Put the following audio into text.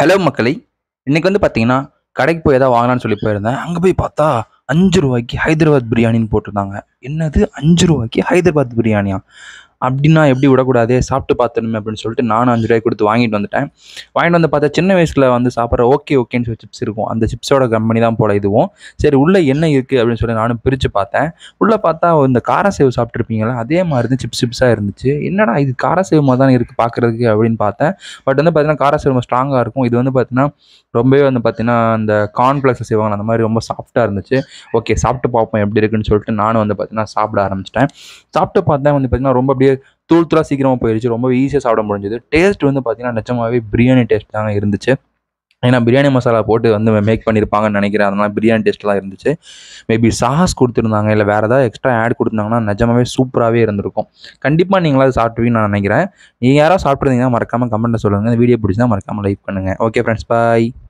hello மக்களை இன்றைக்கி வந்து பார்த்தீங்கன்னா கடைக்கு போய் எதாவது வாங்கலான்னு சொல்லி போயிருந்தேன் அங்கே போய் பார்த்தா அஞ்சு ரூபாய்க்கு ஹைதராபாத் பிரியாணின்னு போட்டிருந்தாங்க என்னது அஞ்சு ரூபாய்க்கு ஹைதராபாத் பிரியாணியா அப்படின்னா எப்படி விடக்கூடாது சாப்பிட்டு பார்த்துணுமே அப்படின்னு சொல்லிட்டு நானும் அஞ்சு ரூபாய் கொடுத்து வாங்கிட்டு வந்துட்டேன் வாங்கிட்டு வந்து பார்த்தா சின்ன வயசில் வந்து சாப்பிட்ற ஓகே ஓகேன்னு சொல்லி சிப்ஸ் இருக்கும் அந்த சிப்ஸோட கம்பெனி தான் போல் இதுவும் சரி உள்ளே என்ன இருக்குது அப்படின்னு சொல்லி நானும் பிரித்து பார்த்தேன் உள்ளே பார்த்தா இந்த காரசேவு சாப்பிட்ருப்பீங்களா அதே மாதிரி தான் சிப்ஸ் சிப்ஸாக இருந்துச்சு என்னடா இது காரசேவு மாதிரி தான் இருக்குது பார்க்குறதுக்கு அப்படின்னு பார்த்தேன் பட் வந்து பார்த்தீங்கன்னா காரசேவு ஸ்ட்ராங்காக இருக்கும் இது வந்து பார்த்தீங்கன்னா ரொம்பவே வந்து பார்த்தீங்கன்னா அந்த கார்ன்ஃப்ளெக்ஸை செய்வாங்க அந்த மாதிரி ரொம்ப சாஃப்ட்டாக இருந்துச்சு ஓகே சாப்பிட்டு பார்ப்போம் எப்படி இருக்குன்னு சொல்லிட்டு நானும் வந்து பார்த்தீங்கன்னா சாப்பிட ஆரம்பிச்சிட்டேன் சாப்பிட்டு பார்த்தேன் வந்து பார்த்தீங்கன்னா ரொம்ப அப்படியே தூள் தூளாக சீக்கிரமாக போயிடுச்சு ரொம்ப ஈஸியாக சாப்பிட முடிஞ்சது டேஸ்ட் வந்து பார்த்தீங்கன்னா நிச்சயமாகவே பிரியாணி டேஸ்ட் தான் இருந்துச்சு ஏன்னா பிரியாணி மசாலா போட்டு வந்து மேக் பண்ணியிருப்பாங்கன்னு நினைக்கிறேன் அதனால பிரியாணி டேஸ்ட்லாம் இருந்துச்சு மேபி சாஸ் கொடுத்துருந்தாங்க இல்லை வேறு ஏதாவது எக்ஸ்ட்ரா ஆட் கொடுத்துருந்தாங்கன்னா நிஜமாவே சூப்பராகவே இருந்திருக்கும் கண்டிப்பாக நீங்களும் அதை சாப்பிடுவீங்கன்னு நான் நினைக்கிறேன் நீங்கள் யாராவது சாப்பிட்ருந்தீங்கன்னா மறக்காமல் கமெண்ட்டில் சொல்லுங்கள் இந்த வீடியோ தான் மறக்காமல் லைக் பண்ணுங்கள் ஓகே ஃப்ரெண்ட்ஸ் பாய்